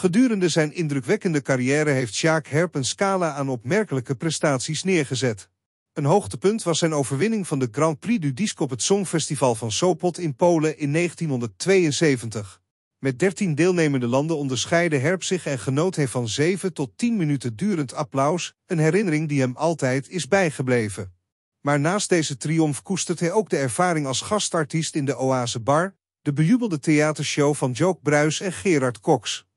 Gedurende zijn indrukwekkende carrière heeft Sjaak Herp een scala aan opmerkelijke prestaties neergezet. Een hoogtepunt was zijn overwinning van de Grand Prix du Disque op het Songfestival van Sopot in Polen in 1972. Met 13 deelnemende landen onderscheidde Herp zich en genoot hij van zeven tot tien minuten durend applaus, een herinnering die hem altijd is bijgebleven. Maar naast deze triomf koestert hij ook de ervaring als gastartiest in de Oase Bar, de bejubelde theatershow van Joke Bruis en Gerard Cox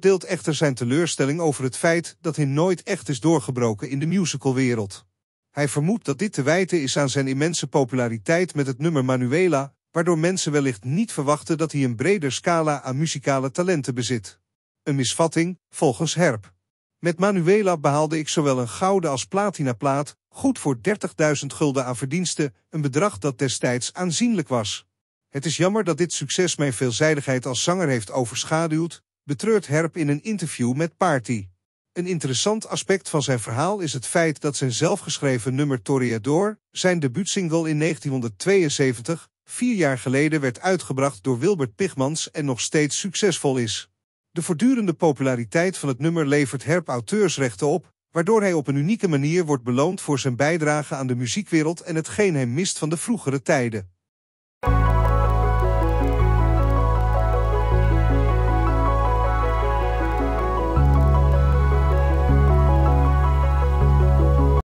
deelt echter zijn teleurstelling over het feit dat hij nooit echt is doorgebroken in de musicalwereld. Hij vermoedt dat dit te wijten is aan zijn immense populariteit met het nummer Manuela, waardoor mensen wellicht niet verwachten dat hij een breder scala aan muzikale talenten bezit. Een misvatting, volgens Herp. Met Manuela behaalde ik zowel een gouden als platinaplaat, goed voor 30.000 gulden aan verdiensten, een bedrag dat destijds aanzienlijk was. Het is jammer dat dit succes mijn veelzijdigheid als zanger heeft overschaduwd, betreurt Herp in een interview met Party. Een interessant aspect van zijn verhaal is het feit dat zijn zelfgeschreven nummer Toreador, zijn debuutsingle in 1972, vier jaar geleden werd uitgebracht door Wilbert Pigmans en nog steeds succesvol is. De voortdurende populariteit van het nummer levert Herp auteursrechten op, waardoor hij op een unieke manier wordt beloond voor zijn bijdrage aan de muziekwereld en hetgeen hij mist van de vroegere tijden.